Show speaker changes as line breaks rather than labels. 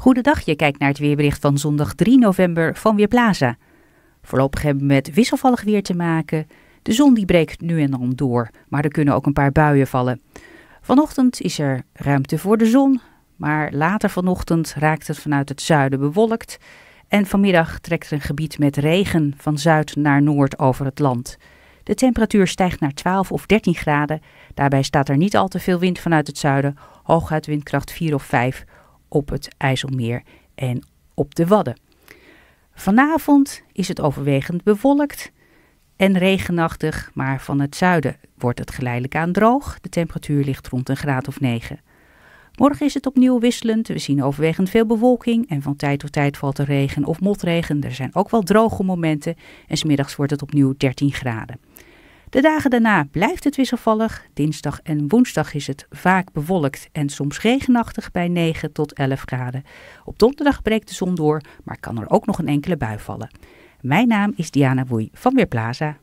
Goedendag, je kijkt naar het weerbericht van zondag 3 november van Weerplaza. Voorlopig hebben we met wisselvallig weer te maken. De zon die breekt nu en dan door, maar er kunnen ook een paar buien vallen. Vanochtend is er ruimte voor de zon, maar later vanochtend raakt het vanuit het zuiden bewolkt. En vanmiddag trekt er een gebied met regen van zuid naar noord over het land. De temperatuur stijgt naar 12 of 13 graden. Daarbij staat er niet al te veel wind vanuit het zuiden, hooguit windkracht 4 of 5 op het IJsselmeer en op de Wadden. Vanavond is het overwegend bewolkt en regenachtig, maar van het zuiden wordt het geleidelijk aan droog. De temperatuur ligt rond een graad of 9. Morgen is het opnieuw wisselend. We zien overwegend veel bewolking en van tijd tot tijd valt er regen of motregen. Er zijn ook wel droge momenten en smiddags wordt het opnieuw 13 graden. De dagen daarna blijft het wisselvallig. Dinsdag en woensdag is het vaak bewolkt en soms regenachtig bij 9 tot 11 graden. Op donderdag breekt de zon door, maar kan er ook nog een enkele bui vallen. Mijn naam is Diana Woei van Weerplaza.